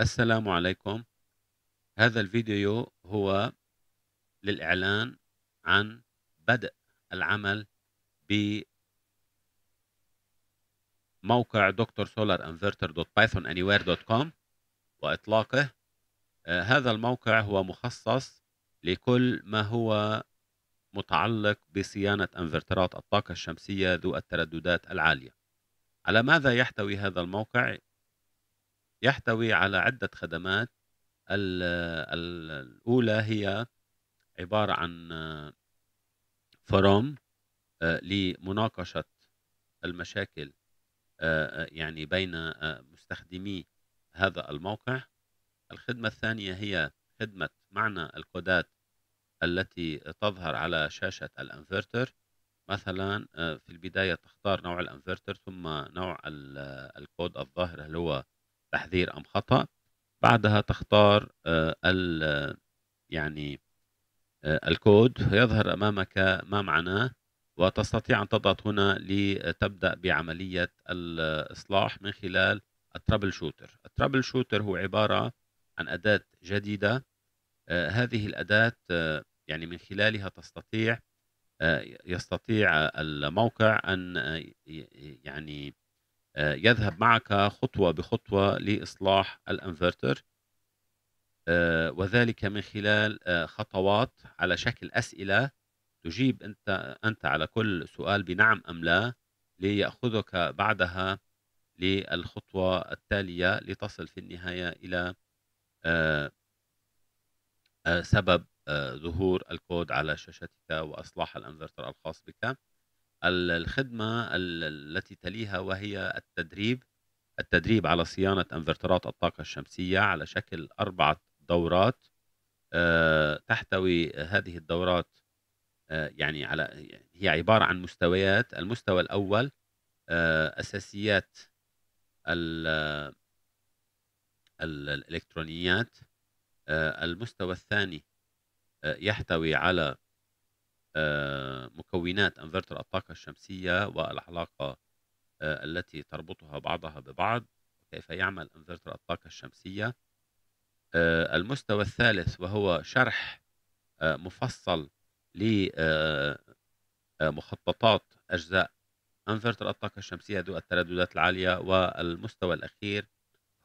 السلام عليكم هذا الفيديو هو للإعلان عن بدء العمل بموقع دكتور سولار انفرتر دوت بايثون انيوير دوت كوم وإطلاقه آه، هذا الموقع هو مخصص لكل ما هو متعلق بصيانة انفرترات الطاقة الشمسية ذو الترددات العالية على ماذا يحتوي هذا الموقع يحتوي على عدة خدمات الأولى هي عبارة عن آه، فرام آه، لمناقشة المشاكل آه، يعني بين مستخدمي هذا الموقع الخدمة الثانية هي خدمة معنى الكودات التي تظهر على شاشة الانفرتر مثلا في البداية تختار نوع الانفرتر ثم نوع الكود الظاهر اللي هو تحذير أم خطأ بعدها تختار آه، ال يعني آه، الكود يظهر أمامك ما معناه وتستطيع أن تضغط هنا لتبدأ بعملية الإصلاح من خلال الترابل شوتر الترابل شوتر هو عبارة عن أداة جديدة آه، هذه الأداة يعني من خلالها تستطيع يستطيع الموقع أن يعني آه، يذهب معك خطوة بخطوة لإصلاح الانفرتر آه، وذلك من خلال آه، خطوات على شكل أسئلة تجيب أنت أنت على كل سؤال بنعم أم لا ليأخذك بعدها للخطوة التالية لتصل في النهاية إلى سبب ظهور الكود على شاشتك وإصلاح الانفرتر الخاص بك الخدمة التي تليها وهي التدريب التدريب على صيانة انفرترات الطاقة الشمسية على شكل أربعة دورات آه، تحتوي هذه الدورات آه، يعني على هي عبارة عن مستويات المستوى الأول آه، أساسيات الإلكترونيات المستوى الثاني يحتوي على آه، مكونات انفرتر الطاقة الشمسية والعلاقة آه، التي تربطها بعضها ببعض كيف يعمل انفرتر الطاقة الشمسية آه، المستوى الثالث وهو شرح مفصل لمخططات أجزاء انفرتر الطاقة الشمسية ذو الترددات العالية والمستوى الأخير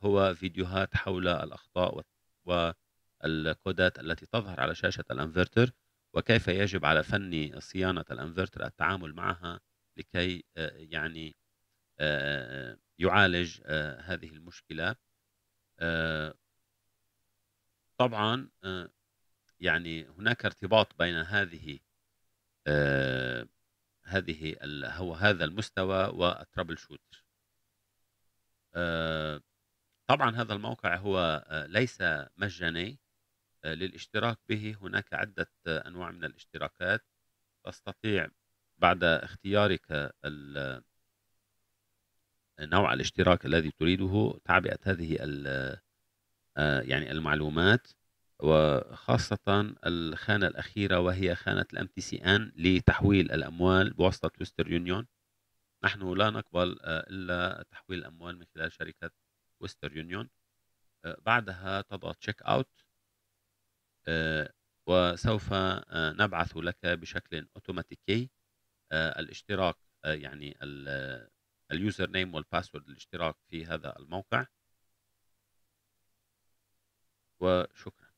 هو فيديوهات حول الأخطاء والكودات التي تظهر على شاشة الانفرتر وكيف يجب على فني صيانة الانفرتر التعامل معها لكي آه، يعني آه، يعالج آه، هذه المشكلة طبعا يعني هناك ارتباط بين هذه هذه هو هذا المستوى والترابل شوتر طبعا هذا الموقع هو ليس مجاني للاشتراك به هناك عدة أنواع من الاشتراكات تستطيع بعد اختيارك نوع الاشتراك الذي تريده تعبئة هذه آه، يعني المعلومات وخاصة الخانة الأخيرة وهي خانة الام تي سي ان لتحويل الأموال بواسطة ويستر يونيون نحن لا نقبل آه، إلا تحويل الأموال من خلال شركة ويستر يونيون آه، بعدها تضغط تشيك اوت آه، وسوف آه، نبعث لك بشكل اوتوماتيكي آه، الاشتراك يعني اليوزر نيم والباسورد الاشتراك في هذا الموقع وشكرا